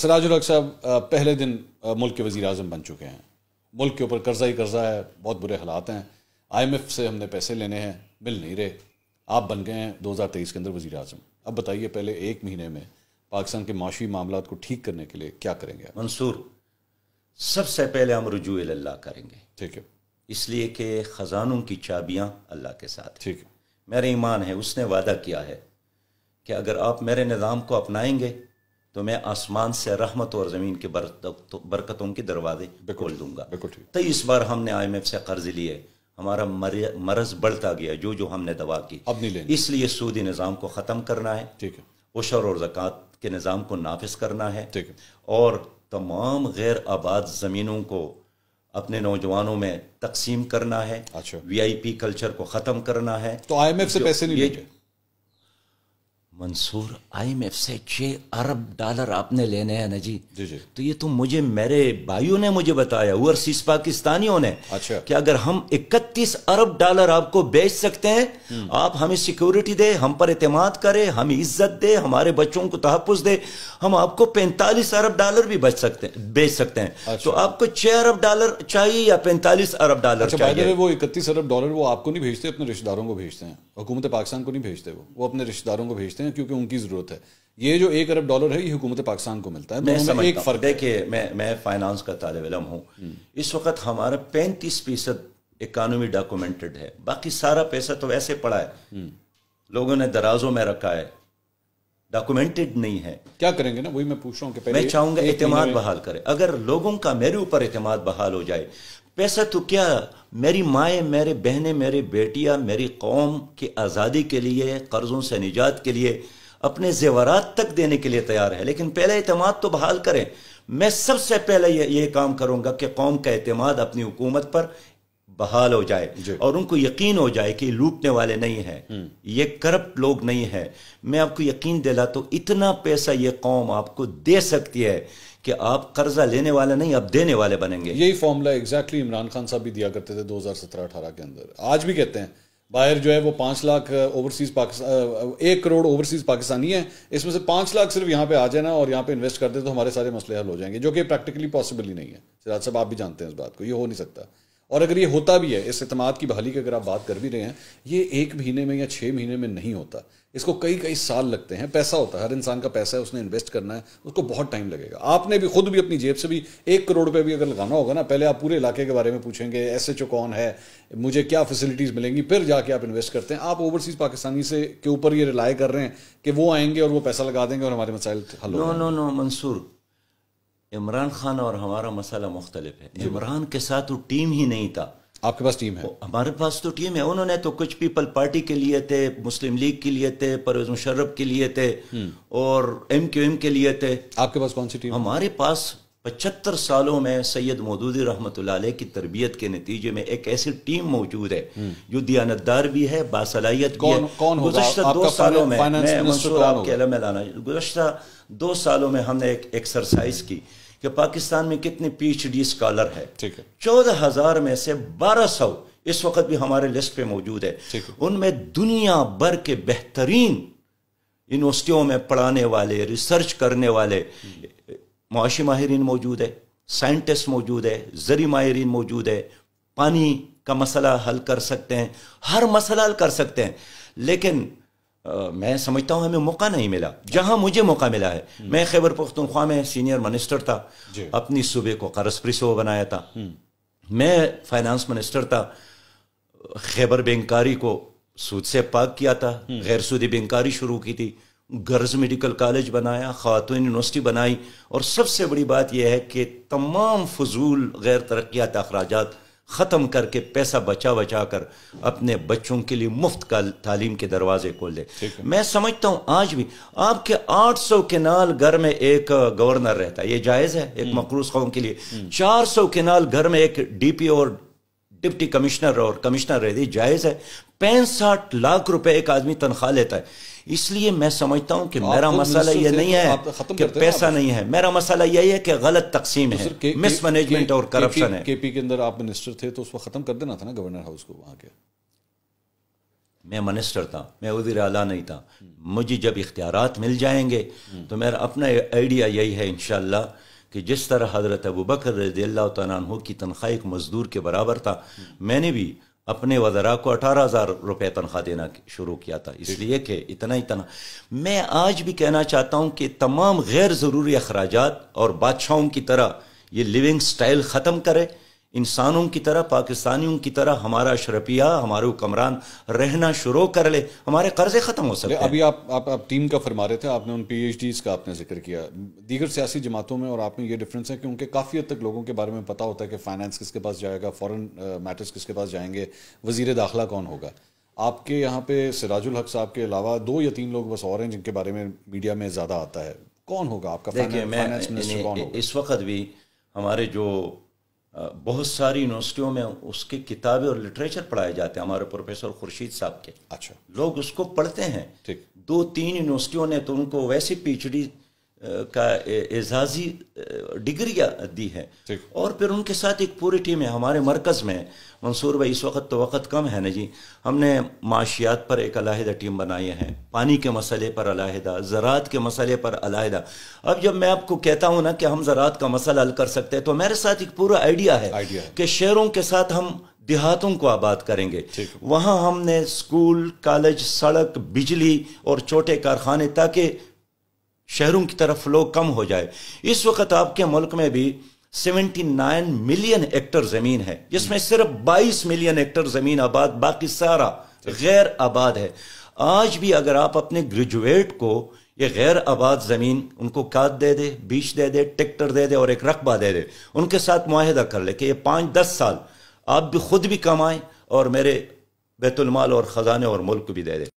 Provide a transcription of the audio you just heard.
सराज हक साहब पहले दिन मुल्क के वज़ी अजम बन चुके हैं मुल्क के ऊपर कर्जा ही कर्जा है बहुत बुरे हालात हैं आई एम एफ़ से हमने पैसे लेने हैं मिल नहीं रहे आप बन गए हैं दो हज़ार तेईस के अंदर वज़ी अजम अब बताइए पहले एक महीने में पाकिस्तान के माशी मामला को ठीक करने के लिए क्या करेंगे मंसूर सबसे पहले हम रजू अल्लाह करेंगे ठीक है इसलिए कि ख़जानों की चाबियाँ अल्लाह के साथ ठीक है मेरा ईमान है उसने वादा किया है कि अगर आप मेरे निज़ाम को अपनाएंगे तो मैं आसमान से रहमत और ज़मीन के बरकतों के दरवाजे खोल दूंगा तो इस बार हमने एफ से कर्ज लिए हमारा मरज बढ़ता गया जो जो हमने दवा की अब नहीं इसलिए सूदी निज़ाम को ख़त्म करना है ठीक है उशर और जक़ात के निज़ाम को नाफिज करना है ठीक है और तमाम गैर आबाद ज़मीनों को अपने नौजवानों में तकसीम करना है अच्छा वी आई पी कल्चर को ख़त्म करना है तो आई एम एफ से पैसे नहीं मंसूर आई एम एफ से छः अरब डॉलर आपने लेने हैं ना जी जी जी तो ये तो मुझे मेरे भाइयों ने मुझे बताया ओवरसीज पाकिस्तानियों ने अच्छा कि अगर हम 31 अरब डॉलर आपको बेच सकते हैं हम्म। आप हमें सिक्योरिटी दे हम पर अतमाद करें हमें इज्जत दे हमारे बच्चों को तहफ़ दे हम आपको पैंतालीस अरब डॉलर भी बच सकते हैं बेच सकते हैं अच्छा। तो आपको छः अरब डॉलर चाहिए या पैंतालीस अरब डॉलर अच्छा, चाहिए वो इकतीस अरब डॉलर वो आपको नहीं भेजते अपने रिश्तेदारों को भेजते हैं हुकूमत पाकिस्तान को नहीं भेजते वो वो अपने रिश्तेदारों को भेजते सकते हैं क्योंकि उनकी ज़रूरत है ये जो एक अरब डॉलर है ये हुकूमत पाकिस्तान को मिलता है मैं समझ एक फ़र्क देखिए मैं मैं फाइनेंस का तालब इलम हूँ हम्म। इस वक्त हमारा पैंतीस फीसद इकानमी डॉक्यूमेंटेड है बाकी सारा पैसा तो वैसे पड़ा है हम्म। लोगों ने दराजों में रखा है डॉक्यूमेंटेड नहीं है क्या करेंगे ना वही मैं पूछ रहा हूँ मैं चाहूंगा एतम बहाल करें अगर लोगों का मेरे ऊपर एतम बहाल हो जाए पैसा तो क्या मेरी माएँ मेरे बहनें मेरे बेटियाँ मेरी कौम की आज़ादी के लिए कर्ज़ों से निजात के लिए अपने जेवरात तक देने के लिए तैयार है लेकिन पहले अतमाद तो बहाल करें मैं सबसे पहले ये, ये काम करूँगा कि कौम का अतमाद अपनी हुकूमत पर बहाल हो जाए और उनको यकीन हो जाए कि लूटने वाले नहीं हैं हम्म। ये करप्ट लोग नहीं हैं मैं आपको यकीन दिला तो इतना पैसा ये कौम आपको दे सकती है कि आप कर्जा लेने वाले नहीं आप देने वाले बनेंगे यही फॉर्मूला एग्जैक्टली इमरान खान साहब भी दिया करते थे 2017-18 के अंदर आज भी कहते हैं बाहर जो है वो पांच लाख ओवरसीज पाकिस्तान एक करोड़ ओवरसीज पाकिस्तानी है इसमें से पांच लाख सिर्फ यहाँ पे आ जाए ना और यहाँ पे इन्वेस्ट कर दे तो हमारे सारे मसले हल हो जाएंगे जो कि प्रैक्टिकली पॉसिबल ही नहीं है सिराज साहब आप भी जानते हैं इस बात को ये हो नहीं सकता और अगर ये होता भी है इस अतमाद की बहाली की अगर आप बात कर भी रहे हैं ये एक महीने में या छः महीने में नहीं होता इसको कई कई साल लगते हैं पैसा होता है हर इंसान का पैसा है उसने इन्वेस्ट करना है उसको बहुत टाइम लगेगा आपने भी खुद भी अपनी जेब से भी एक करोड़ रुपये भी अगर लगाना होगा ना पहले आप पूरे इलाके के बारे में पूछेंगे एस एच ओ कौन है मुझे क्या फैसिलिटीज़ मिलेंगी फिर जाके आप इन्वेस्ट करते हैं आप ओवरसीज़ पाकिस्तानी से के ऊपर ये रिलाई कर रहे हैं कि वो आएंगे और वो पैसा लगा देंगे और हमारे मसाइल हल no no no Mansoor Imran Khan और हमारा मसला मुख्तलिफ है इमरान के साथ वो टीम ही नहीं था आपके पास टीम है हमारे पास तो टीम है उन्होंने तो कुछ पीपल पार्टी के लिए थे मुस्लिम लीग के लिए थे परवेज मुशर्रफ के लिए थे हम्म। और एम क्यू एम के लिए थे आपके पास कौन सी टीम हमारे पास पचहत्तर सालों में सैयद मौदूदी रहमत की तरबियत के नतीजे में एक ऐसी टीम मौजूद है हम्म। जो दियानतदार भी है बासलाहियत भी है गुजशत दो सालों में गुजशत दो सालों में हमने एक एक्सरसाइज की कि पाकिस्तान में कितने डी स्कॉलर है चौदह हजार में से बारह सौ इस वक्त भी हमारे लिस्ट पे मौजूद है उनमें दुनिया भर के बेहतरीन यूनिवर्सिटियों में पढ़ाने वाले रिसर्च करने वाले मुआशी माहरीन मौजूद है साइंटिस्ट मौजूद है जरी माहरीन मौजूद है पानी का मसला हल कर सकते हैं हर मसला हल कर सकते हैं लेकिन मैं समझता हूँ हमें मौका नहीं मिला जहाँ मुझे मौका मिला है हम्म। मैं खैबर पख्तनख्वा में सीनियर मिनिस्टर था अपनी सूबे को करस्प्रिसो बनाया था हम्म। मैं फाइनेंस मिनिस्टर था खैबर बेंकारी को सूद से पाक किया था हम्म। गैर सूदी बेंकारी शुरू की थी गर्ल्स मेडिकल कॉलेज बनाया खातून यूनिवर्सिटी बनाई और सबसे बड़ी बात यह है कि तमाम फजूल गैर तरक्यात अखराज ख़त्म करके पैसा बचा बचा कर अपने बच्चों के लिए मुफ्त का तालीम के दरवाजे खोल दे मैं समझता हूँ आज भी आपके 800 केनाल घर में एक गवर्नर रहता है ये जायज़ है एक मकरूज कौम हम्म। के लिए 400 हम्म। केनाल घर में एक डीपी और डिप्टी कमिश्नर और कमिश्नर रहती जायज़ है पैंसठ लाख रुपए एक आदमी तनख्वाह लेता है इसलिए मैं समझता हूं कि तो मेरा तो मसाला यह नहीं है कि पैसा नहीं है मेरा मसाला यही है कि गलत तकसीम तो है मिस मैनेजमेंट और करप्शन है केपी के अंदर आप मिनिस्टर थे तो उसको खत्म कर देना था ना गवर्नर हाउस को वहां के मैं मिनिस्टर था मैं वजीर आला नहीं था मुझे जब इख्तियार मिल जाएंगे तो मेरा अपना आइडिया यही है इनशाला कि जिस तरह हज़रत अबू बकर रजी अल्लाह तु की तनख्वाह एक मज़दूर के बराबर था मैंने भी अपने वजरा को अठारह हज़ार रुपये तनख्वाह देना शुरू किया था इसलिए कि इतना ही तना मैं आज भी कहना चाहता हूँ कि तमाम गैर ज़रूरी अखराज और बादशाहों की तरह ये लिविंग स्टाइल ख़त्म करें इंसानों की तरह पाकिस्तानियों की तरह हमारा शरपिया हमारे हुक्मरान रहना शुरू कर ले हमारे कर्जे ख़त्म हो सकते अभी आप, आप आप टीम का फरमा रहे थे आपने उन पीएचडीज का आपने जिक्र किया दीगर सियासी जमातों में और आप में ये डिफरेंस है कि उनके काफ़ी हद तक लोगों के बारे में पता होता है कि फ़ाइनेंस किसके पास जाएगा फ़ॉरन मैटर्स किसके पास जाएंगे वजीर दाखिला कौन होगा आपके यहाँ पे सिराजुल हक साहब के अलावा दो या तीन लोग बस और हैं जिनके बारे में मीडिया में ज़्यादा आता है कौन होगा आपका देखिए मैं इस वक्त भी हमारे जो बहुत सारी यूनिवर्सिटियों में उसके किताबें और लिटरेचर पढ़ाए जाते हैं हमारे प्रोफेसर खुर्शीद साहब के अच्छा लोग उसको पढ़ते हैं ठीक दो तीन यूनिवर्सिटियों ने तो उनको वैसी पीएचडी का एजाजी डिग्रियाँ दी है और फिर उनके साथ एक पूरी टीम है हमारे मरकज़ में मंसूर भाई इस वक्त तो वक्त कम है ना जी हमने माशियात पर एक अलहदा टीम बनाई है पानी के मसले पर अलाहदा ज़रात के मसले पर अलाहदा अब जब मैं आपको कहता हूँ ना कि हम ज़रात का मसला हल कर सकते हैं तो मेरे साथ एक पूरा आइडिया है, है। कि शहरों के साथ हम देहातों को आबाद करेंगे वहाँ हमने स्कूल कॉलेज सड़क बिजली और छोटे कारखाने ताकि शहरों की तरफ फ्लो कम हो जाए इस वक्त आपके मुल्क में भी 79 मिलियन एक्टर ज़मीन है जिसमें हम्म। सिर्फ 22 मिलियन एक्टर ज़मीन आबाद बाकी सारा गैर आबाद है आज भी अगर आप अपने ग्रेजुएट को ये गैर आबाद ज़मीन उनको काद दे दे बीच दे दे ट्रैक्टर दे दे और एक रकबा दे दे उनके साथ माहिदा कर ले कि ये पाँच दस साल आप भी खुद भी कमाएं और मेरे बैतुलमाल और ख़जाने और मुल्क भी दे दे